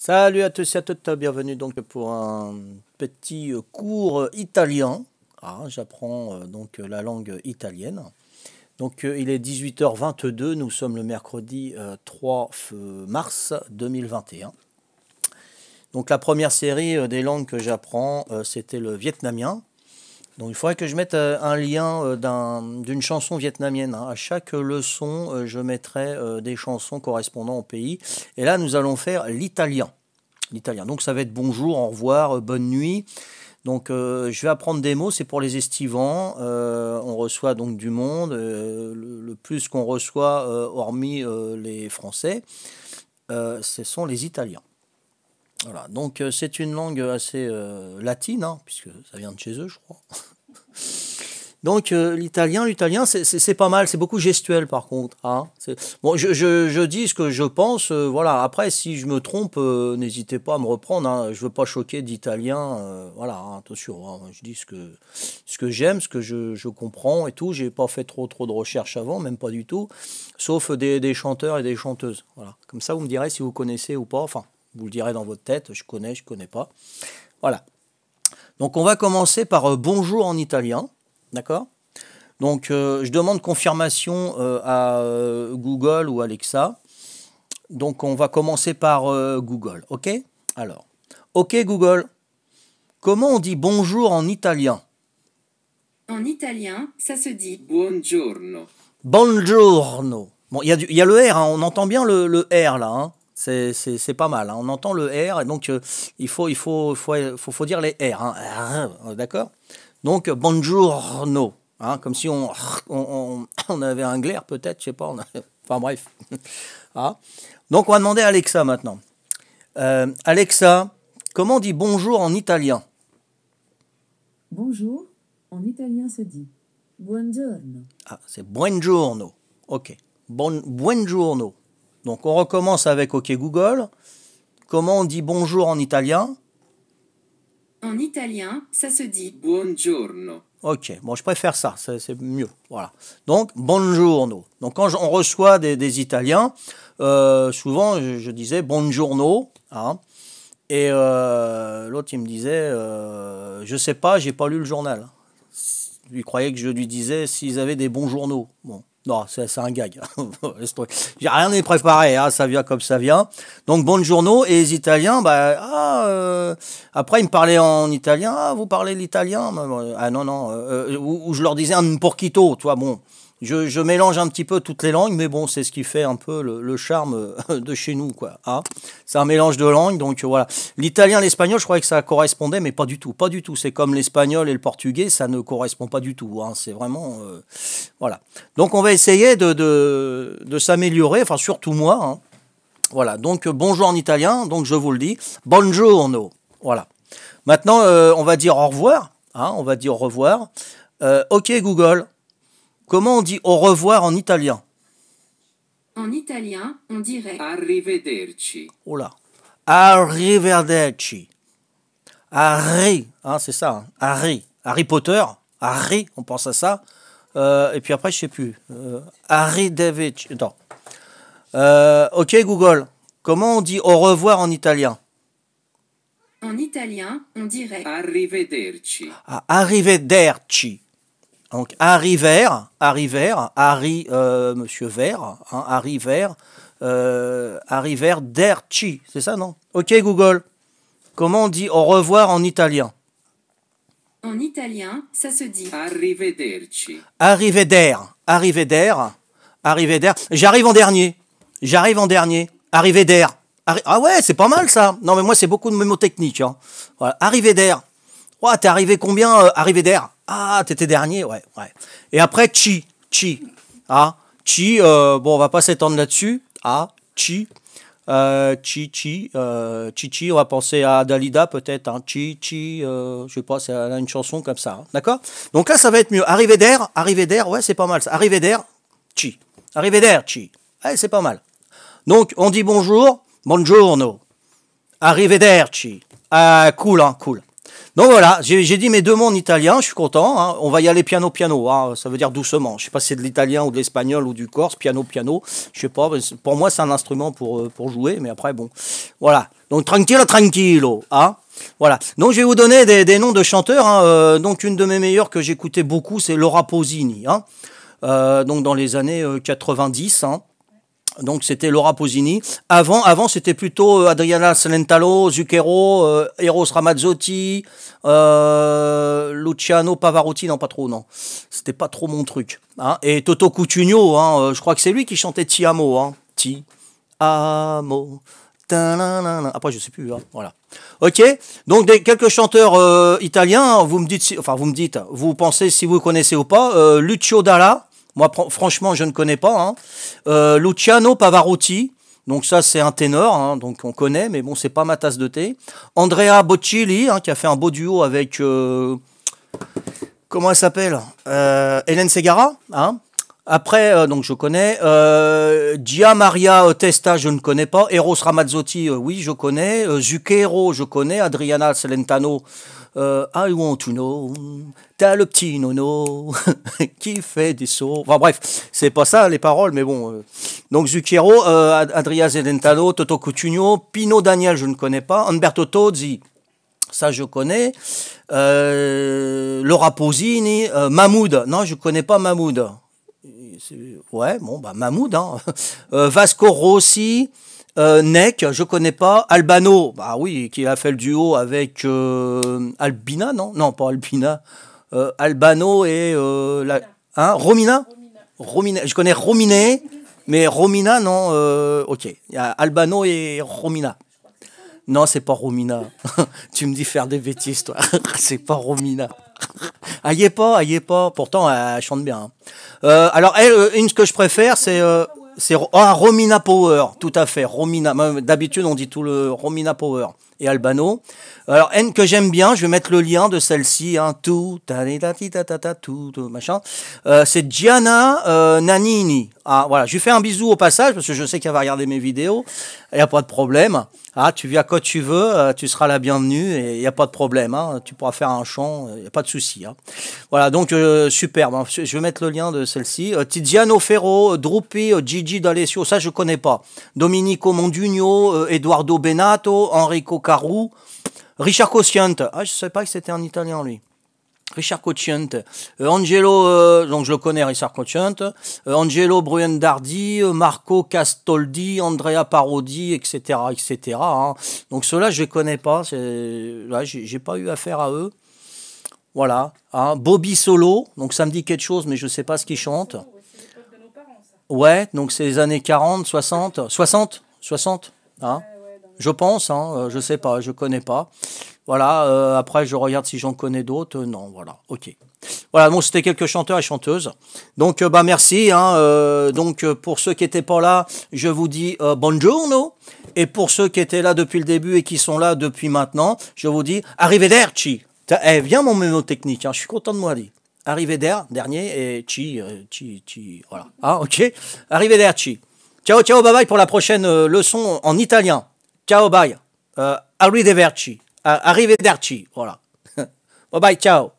Salut à tous et à toutes, bienvenue donc pour un petit cours italien. Ah, J'apprends euh, donc euh, la langue italienne. Donc euh, il est 18h22, nous sommes le mercredi 3 mars 2021. Donc la première série des langues que j'apprends, c'était le vietnamien. Donc il faudrait que je mette euh, un lien euh, d'une chanson vietnamienne. Hein. À chaque leçon, euh, je mettrai des chansons correspondant au pays. Et là, nous allons faire l'italien. L'italien. Donc ça va être bonjour, au revoir, bonne nuit. Donc je vais apprendre des mots, c'est pour les estivants. on reçoit donc du monde, le, plus qu'on reçoit, hormis les Français, ce sont les Italiens. Voilà, donc euh, c'est une langue assez euh, latine, hein, puisque ça vient de chez eux, je crois. donc euh, l'italien, l'italien, c'est pas mal, c'est beaucoup gestuel par contre. Hein. Bon, je, je, je, dis ce que je pense, voilà. Après, si je me trompe, n'hésitez pas à me reprendre. Hein. Je veux pas choquer d'italien, voilà. Hein. attention, hein. je dis ce que ce que j'aime, ce que je, je, comprends et tout. J'ai pas fait trop trop de recherches avant, même pas du tout, sauf des, des chanteurs et des chanteuses. Voilà. Comme ça, vous me direz si vous connaissez ou pas. Enfin, vous le direz dans votre tête, je connais, je connais pas. Voilà. Donc on va commencer par euh, bonjour en italien, d'accord Donc euh, je demande confirmation euh, à Google ou Alexa. Donc on va commencer par Google, ok Alors, ok Google, comment on dit bonjour en italien En italien, ça se dit buongiorno. Buongiorno. Bon, il y, a le R, hein. on entend bien le, le R là. Hein. C'est pas mal. Hein. On entend le R, et donc euh, il, faut, il faut, faut, dire les R. Hein. D'accord Donc, bonjour, no. Hein, comme si on, avait un glaire, peut-être, je sais pas. Enfin, bref. Ah. Donc, on va demander à Alexa maintenant. Euh, Alexa, comment on dit bonjour en italien Bonjour, en italien se dit buongiorno. Ah, c'est buongiorno. Ok. Bon, buongiorno. Donc on recommence avec OK Google. Comment on dit bonjour en italien En italien, ça se dit buongiorno. Ok, bon, je préfère ça, c'est mieux. Voilà. Donc, buongiorno. Donc, quand on reçoit des, Italiens, euh, souvent je, disais buongiorno. Hein. et euh, l'autre, il me disait je euh, Je sais pas, j'ai pas lu le journal. Il croyait que je lui disais s'ils avaient des bons journaux. Bon, non, c'est un gag. rien n'est préparé, hein. ça vient comme ça vient. Donc, bon journaux et les Italiens, bah, ah, euh, après, ils me parlaient en italien. Ah, vous parlez l'italien bah, Ah, non, non. Euh, euh, ou, ou, je leur disais un porquito, toi, bon. Je, mélange un petit peu toutes les langues, mais bon, c'est ce qui fait un peu le, charme euh, de chez nous, quoi. Ah, c'est un mélange de langues, donc voilà. L'italien, l'espagnol, je croyais que ça correspondait, mais pas du tout, pas du tout. C'est comme l'espagnol et le portugais, ça ne correspond pas du tout. Hein. C'est vraiment, euh, voilà. Donc on va essayer de, s'améliorer, enfin surtout moi. Hein. Voilà. Donc bonjour en italien, donc je vous le dis, buongiorno. Voilà. Maintenant, euh, on va dire au revoir. Hein, on va dire au revoir. ok Google. Comment on dit au revoir en italien En italien, on dirait arrivederci. Oh Arrivederci. Arri hein, », c'est ça. Hein. Arri. Harry. Potter. Harry, on pense à ça. Euh, et puis après, je sais plus. Euh, arrivederci ». Euh, ok, Google. Comment on dit au revoir en italien En italien, on dirait arrivederci. Ah, arrivederci. Donc Harry Vert, Harry euh, monsieur Vert, hein, Harry Vert, euh, Derci, c'est ça non Ok Google, comment on dit au revoir en italien En italien, ça se dit Arrivederci. Arriveder, Arriveder, Arriveder. J'arrive en dernier, j'arrive en dernier, Arriveder. ah ouais, c'est pas mal ça. Non mais moi c'est beaucoup de mémotechnique. techniques. Hein. Voilà. Arriveder, tu t'es arrivé combien euh, Arrivé d'air. Ah, t'étais dernier. Ouais, ouais. Et après, chi, chi. Ah, chi, euh, bon, on va pas s'étendre là-dessus. Ah, chi. Euh, chi, chi, chi, chi, on va penser à Dalida peut-être, hein. chi, chi, je sais pas, c'est une chanson comme ça, hein. d'accord Donc là, ça va être mieux. Arrivé d'air, arrivé d'air, ouais, c'est pas mal. Ça. Arrivé d'air, chi. Arrivé d'air, chi. Ouais, c'est pas mal. Donc, on dit bonjour, buongiorno. chi. Ah, cool, hein, cool. Donc voilà, j'ai dit mes deux mots en italien, je suis content. Hein. On va y aller piano piano, hein. ça veut dire doucement. Je sais pas si c'est de l'italien ou de l'espagnol ou du corse, piano piano. Je sais pas, pour moi c'est un instrument euh, pour, jouer, mais après bon. Voilà, donc tranquillo tranquillo. Hein. Voilà. Donc je vais vous donner des, noms de chanteurs. Hein. Euh, donc une de mes meilleures que j'écoutais beaucoup, c'est Laura Posini. Hein. Euh, donc dans les années 90. Hein. Donc c'était Laura Posini. Avant, avant c'était plutôt euh, Adriana Salentalo, Zucchero, euh, Eros Ramazzotti, euh, Luciano Pavarotti, non pas trop, non. C'était pas trop mon truc. Hein. Et Toto Cutugno, hein, je crois que c'est lui qui chantait Ti Amo. Hein. Ti Amo. Après, je sais plus. Hein. Voilà. Ok. Donc, des, quelques chanteurs italiens. Vous me dites, si, enfin, vous me dites, vous pensez si vous connaissez ou pas. Lucio Dalla, moi, franchement, je ne connais pas. Hein. Euh, Luciano Pavarotti. Donc ça, c'est un ténor, hein, donc on connaît, mais bon, c'est pas ma tasse de thé. Andrea Bocelli, hein, qui a fait un beau duo avec... Euh, comment elle s'appelle euh, Hélène Segara, après, euh, donc je connais. Euh, Testa, je ne connais pas. Eros Ramazzotti, euh, oui, je connais. Euh, Zucchero, je connais. Adriana Celentano, I want to know. T'as le petit nono qui fait des sauts. Enfin bref, c'est pas ça les paroles, mais bon. Donc Zucchero, Adriana Celentano, Toto Cutugno, Pino Daniel, je ne connais pas. Umberto Tozzi, ça je connais. Laura Posini, Mahmoud, non, je connais pas Mahmoud ouais, bon, bah, Mahmoud, hein. Euh, Vasco Rossi, euh, Neck, je connais pas. Albano, bah oui, qui a fait le duo avec euh, Albina, non Non, pas Albina. Euh, Albano et la, hein, Romina, Romina. Je connais Romine, mais Romina, non. ok, il y a Albano et Romina. Non, c'est pas Romina. tu me dis faire des bêtises, toi. c'est pas Romina ayez ah, pas, ayez pas. Pourtant, elle chante bien. Hein. Euh, alors, elle, euh, une que je préfère, c'est euh, c'est ah, Romina Power, tout à fait. Romina. D'habitude, on dit tout le Romina Power et Albano. Alors, une que j'aime bien, je vais mettre le lien de celle-ci, hein. tout, ta ta ta tout, machin. c'est Gianna Nanini. Ah, voilà, je lui fais un bisou au passage parce que je sais qu'elle va regarder mes vidéos. Il n'y a pas de problème. Ah, tu viens quand tu veux, euh, tu seras la bienvenue et il n'y a pas de problème. Hein. tu pourras faire un chant, il euh, n'y a pas de souci. Hein. Voilà, donc euh, superbe. Hein. je vais mettre le lien de celle-ci. Tiziano Ferro, Drupi, Gigi D'Alessio, ça je connais pas. Domenico Mondugno, Eduardo Benato, Enrico Caru, Richard Cosciente. Ah, je ne savais pas que c'était en Italien lui. Richard Cotiant, euh, Angelo, euh, donc je le connais, Richard euh, Angelo Bruendardi, Marco Castoldi, Andrea Parodi, etc., etc. Hein. Donc ceux-là, je les connais pas. je n'ai pas eu affaire à eux. Voilà. Hein. Bobby Solo, donc ça me dit quelque chose, mais je ne sais pas ce qu'il chante. Oh, ouais, donc c'est les années 40, 60, 60, 60, hein, je pense, hein, je sais pas, je ne connais pas. Voilà, euh, après je regarde si j'en connais d'autres. Euh, non, voilà, ok. Voilà, bon, c'était quelques chanteurs et chanteuses. Donc, euh, bah, merci. Hein, donc, pour ceux qui n'étaient pas là, je vous dis bonjour. buongiorno. Et pour ceux qui étaient là depuis le début et qui sont là depuis maintenant, je vous dis arrivederci. Eh, viens mon mémo hein, je suis content de moi, dit. Arriveder, dernier, et chi, chi, chi, voilà. Ah, ok. Arrivederci. Ciao, ciao, bye bye pour la prochaine leçon en italien. Ciao, bye. arrivederci. Euh, Arrivé d'Archi, Voilà. bye bye, ciao.